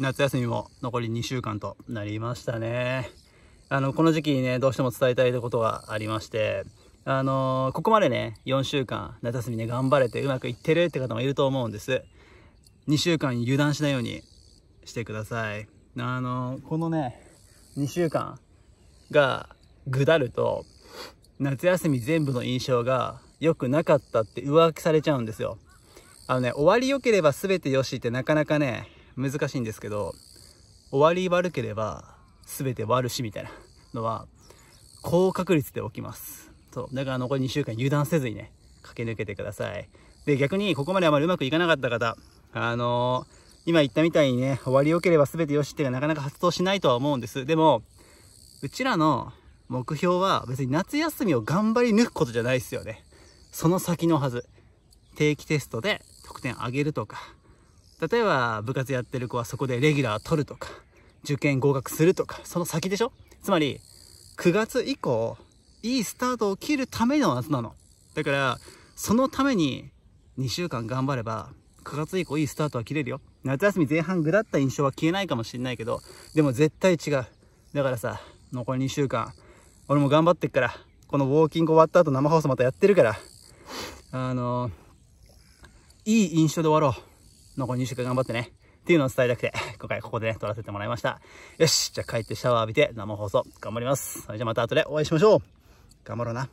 夏休みも残り2週間となりましたね。あの、この時期にね、どうしても伝えたいことがありまして、あのー、ここまでね、4週間、夏休みね、頑張れてうまくいってるって方もいると思うんです。2週間油断しないようにしてください。あのー、このね、2週間がぐだると、夏休み全部の印象が良くなかったって上書きされちゃうんですよ。あのね、終わり良ければ全て良しってなかなかね、難しいんですけど、終わり悪ければ全て悪しみたいなのは、高確率で起きます。そう。だから残り2週間油断せずにね、駆け抜けてください。で、逆にここまであまりうまくいかなかった方、あのー、今言ったみたいにね、終わり良ければ全てよしっていうのはなかなか発動しないとは思うんです。でも、うちらの目標は別に夏休みを頑張り抜くことじゃないですよね。その先のはず。定期テストで得点上げるとか、例えば部活やってる子はそこでレギュラー取るとか、受験合格するとか、その先でしょつまり、9月以降、いいスタートを切るための夏なの。だから、そのために2週間頑張れば、9月以降いいスタートは切れるよ。夏休み前半ぐらった印象は消えないかもしんないけど、でも絶対違う。だからさ、残り2週間、俺も頑張ってっから、このウォーキング終わった後生放送またやってるから、あのいい印象で終わろう。残り2週間頑張ってね。っていうのを伝えたくて、今回ここでね、撮らせてもらいました。よし、じゃあ帰ってシャワー浴びて生放送頑張ります。それじゃあまた後でお会いしましょう。頑張ろうな。